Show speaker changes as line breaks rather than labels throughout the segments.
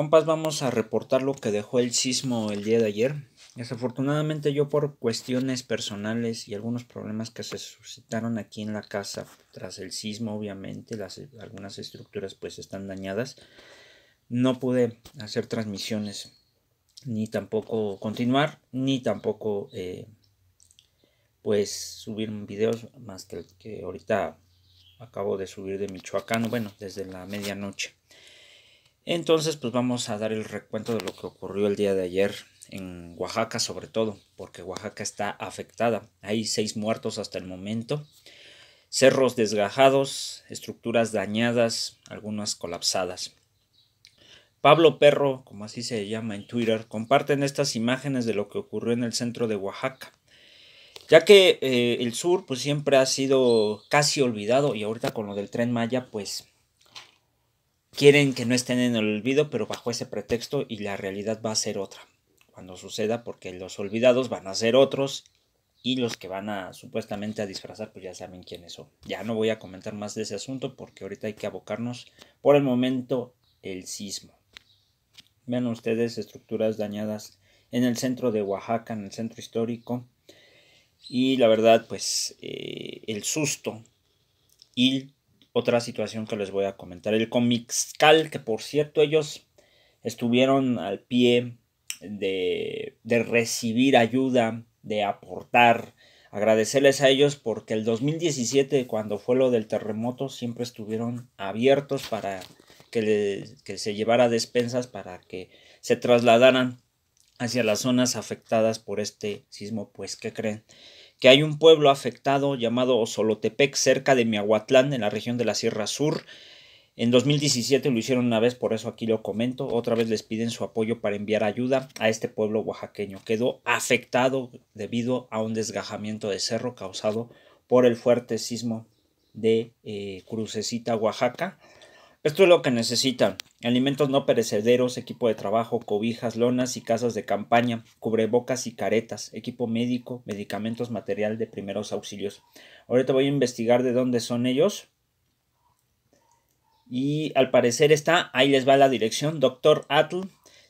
Compas, vamos a reportar lo que dejó el sismo el día de ayer. Desafortunadamente yo por cuestiones personales y algunos problemas que se suscitaron aquí en la casa tras el sismo, obviamente, las, algunas estructuras pues están dañadas, no pude hacer transmisiones, ni tampoco continuar, ni tampoco eh, pues subir videos más que el que ahorita acabo de subir de Michoacán, bueno, desde la medianoche. Entonces, pues vamos a dar el recuento de lo que ocurrió el día de ayer en Oaxaca, sobre todo, porque Oaxaca está afectada. Hay seis muertos hasta el momento, cerros desgajados, estructuras dañadas, algunas colapsadas. Pablo Perro, como así se llama en Twitter, comparten estas imágenes de lo que ocurrió en el centro de Oaxaca. Ya que eh, el sur pues siempre ha sido casi olvidado y ahorita con lo del tren Maya pues quieren que no estén en el olvido, pero bajo ese pretexto y la realidad va a ser otra cuando suceda, porque los olvidados van a ser otros y los que van a supuestamente a disfrazar, pues ya saben quiénes son. Ya no voy a comentar más de ese asunto porque ahorita hay que abocarnos por el momento el sismo. Vean ustedes estructuras dañadas en el centro de Oaxaca, en el centro histórico. Y la verdad, pues eh, el susto y otra situación que les voy a comentar. El Comixcal, que por cierto ellos estuvieron al pie de, de recibir ayuda, de aportar. Agradecerles a ellos porque el 2017, cuando fue lo del terremoto, siempre estuvieron abiertos para que, que se llevara despensas para que se trasladaran hacia las zonas afectadas por este sismo. Pues, ¿qué creen? que hay un pueblo afectado llamado Osolotepec cerca de Miahuatlán, en la región de la Sierra Sur. En 2017 lo hicieron una vez, por eso aquí lo comento. Otra vez les piden su apoyo para enviar ayuda a este pueblo oaxaqueño. Quedó afectado debido a un desgajamiento de cerro causado por el fuerte sismo de eh, Crucecita, Oaxaca. Esto es lo que necesitan. Alimentos no perecederos, equipo de trabajo, cobijas, lonas y casas de campaña, cubrebocas y caretas, equipo médico, medicamentos, material de primeros auxilios. Ahorita voy a investigar de dónde son ellos. Y al parecer está, ahí les va la dirección, doctor Atl,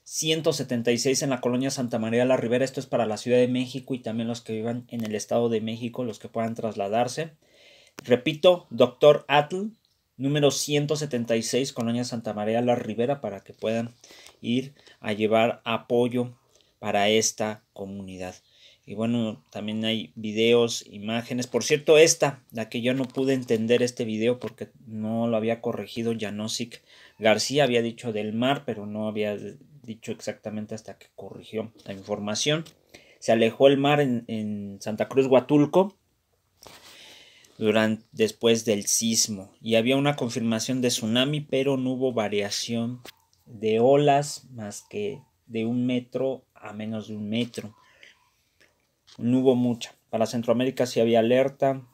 176 en la colonia Santa María de la Ribera. Esto es para la Ciudad de México y también los que vivan en el Estado de México, los que puedan trasladarse. Repito, doctor Atl, número 176, Colonia Santa María La Rivera, para que puedan ir a llevar apoyo para esta comunidad. Y bueno, también hay videos, imágenes. Por cierto, esta, la que yo no pude entender este video porque no lo había corregido Janosik García, había dicho del mar, pero no había dicho exactamente hasta que corrigió la información. Se alejó el mar en, en Santa Cruz, Huatulco, durante, después del sismo y había una confirmación de tsunami, pero no hubo variación de olas más que de un metro a menos de un metro. No hubo mucha. Para Centroamérica sí había alerta,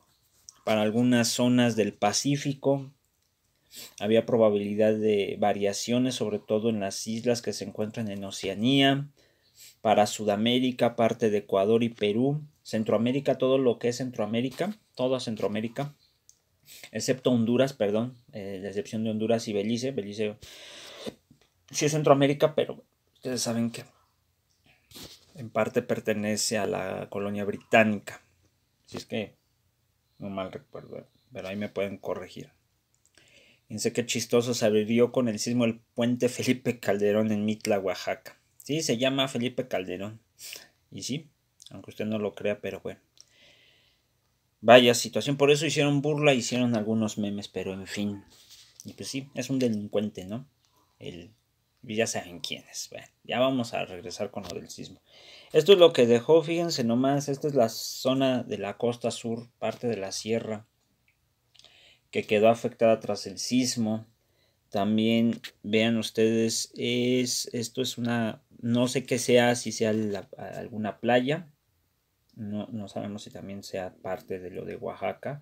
para algunas zonas del Pacífico había probabilidad de variaciones, sobre todo en las islas que se encuentran en Oceanía, para Sudamérica, parte de Ecuador y Perú, Centroamérica, todo lo que es Centroamérica toda Centroamérica, excepto Honduras, perdón, eh, la excepción de Honduras y Belice. Belice sí es Centroamérica, pero ustedes saben que en parte pertenece a la colonia británica. Si es que no mal recuerdo, eh, pero ahí me pueden corregir. Fíjense qué chistoso se abrió con el sismo el puente Felipe Calderón en Mitla, Oaxaca. Sí, se llama Felipe Calderón. Y sí, aunque usted no lo crea, pero bueno. Vaya situación, por eso hicieron burla, hicieron algunos memes, pero en fin. Y pues sí, es un delincuente, ¿no? El, ya saben quién es. Bueno, ya vamos a regresar con lo del sismo. Esto es lo que dejó, fíjense nomás, esta es la zona de la costa sur, parte de la sierra, que quedó afectada tras el sismo. También vean ustedes, es, esto es una, no sé qué sea, si sea alguna playa, no, sabemos si también sea parte de lo de Oaxaca.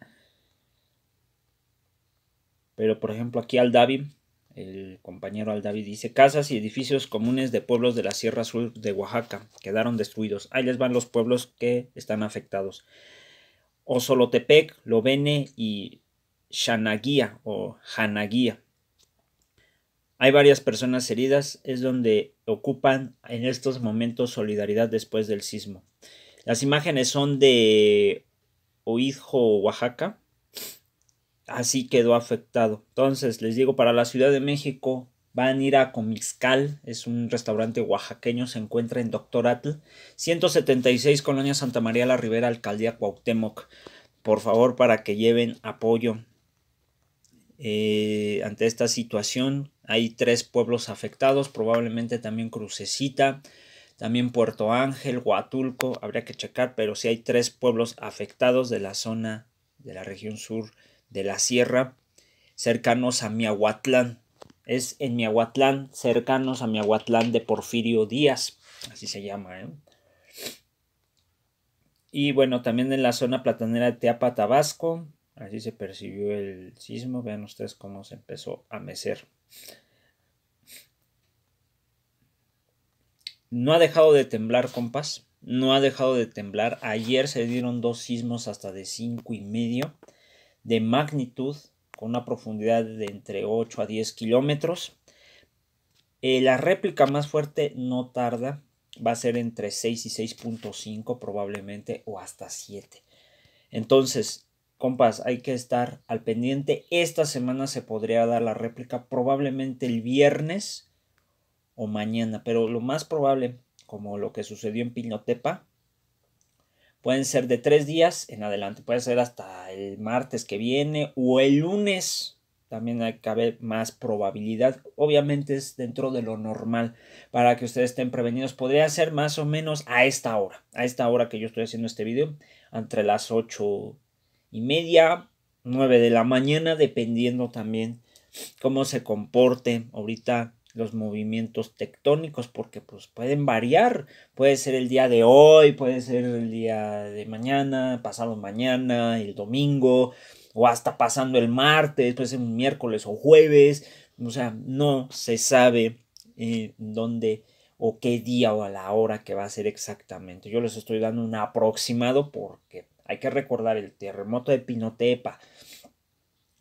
Pero por ejemplo aquí Aldavi, el compañero Aldavi dice, casas y edificios comunes de pueblos de la Sierra Sur de Oaxaca quedaron destruidos. Ahí les van los pueblos que están afectados. Osolotepec, Lovene y Xanaguía o Janaguía. Hay varias personas heridas, es donde ocupan en estos momentos solidaridad después del sismo. Las imágenes son de Oijo, Oaxaca. Así quedó afectado. Entonces, les digo, para la Ciudad de México van a ir a Comixcal, es un restaurante oaxaqueño, se encuentra en Doctor Atl, 176 Colonia Santa María la Rivera, Alcaldía Cuauhtémoc. Por favor, para que lleven apoyo eh, ante esta situación. Hay tres pueblos afectados, probablemente también Crucecita. También Puerto Ángel, Huatulco, habría que checar, pero sí hay tres pueblos afectados de la zona de la región sur de la sierra, cercanos a Miahuatlán. Es en Miahuatlán, cercanos a Miahuatlán de Porfirio Díaz, así se llama. ¿eh? Y bueno, también en la zona platanera de Teapa, Tabasco, así se percibió el sismo. Vean ustedes cómo se empezó a mecer. no ha dejado de temblar, compás. No ha dejado de temblar. Ayer se dieron dos sismos hasta de cinco y medio de magnitud, con una profundidad de entre 8 a 10 kilómetros. Eh, la réplica más fuerte no tarda, va a ser entre 6 y 6.5 probablemente, o hasta 7. Entonces, compas, hay que estar al pendiente. Esta semana se podría dar la réplica, probablemente el viernes o mañana, pero lo más probable, como lo que sucedió en Pinotepa, pueden ser de tres días en adelante, puede ser hasta el martes que viene o el lunes. También hay que haber más probabilidad. Obviamente es dentro de lo normal para que ustedes estén prevenidos. Podría ser más o menos a esta hora, a esta hora que yo estoy haciendo este video, entre las ocho y media, nueve de la mañana, dependiendo también cómo se comporte ahorita los movimientos tectónicos porque pues pueden variar, puede ser el día de hoy, puede ser el día de mañana, pasado mañana, el domingo o hasta pasando el martes, puede ser un miércoles o jueves, o sea, no se sabe eh, dónde o qué día o a la hora que va a ser exactamente. Yo les estoy dando un aproximado porque hay que recordar el terremoto de Pinotepa,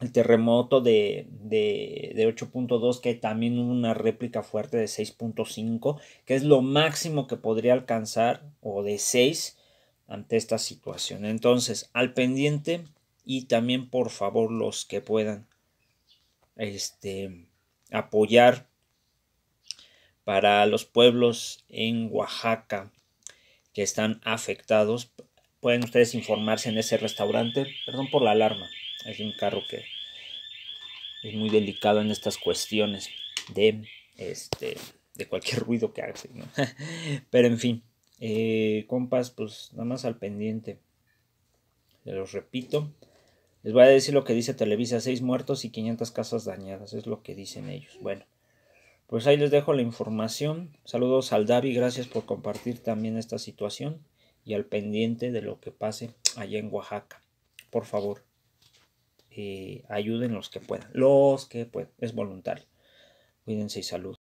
el terremoto de, 8.2, que también una réplica fuerte de 6.5, que es lo máximo que podría alcanzar, o de 6, ante esta situación. Entonces, al pendiente y también, por favor, los que puedan este, apoyar para los pueblos en Oaxaca que están afectados. Pueden ustedes informarse en ese restaurante. Perdón por la alarma. Es un carro que es muy delicado en estas cuestiones de, este, de cualquier ruido que haga. Pero en fin, eh, compas, pues nada más al pendiente. Les repito. Les voy a decir lo que dice Televisa, Seis muertos y 500 casas dañadas, es lo que dicen ellos. Bueno, pues ahí les dejo la información. Saludos al Davi, gracias por compartir también esta situación y al pendiente de lo que pase allá en Oaxaca. Por favor. Eh, ayuden los que puedan, los que puedan, es voluntario. Cuídense y salud.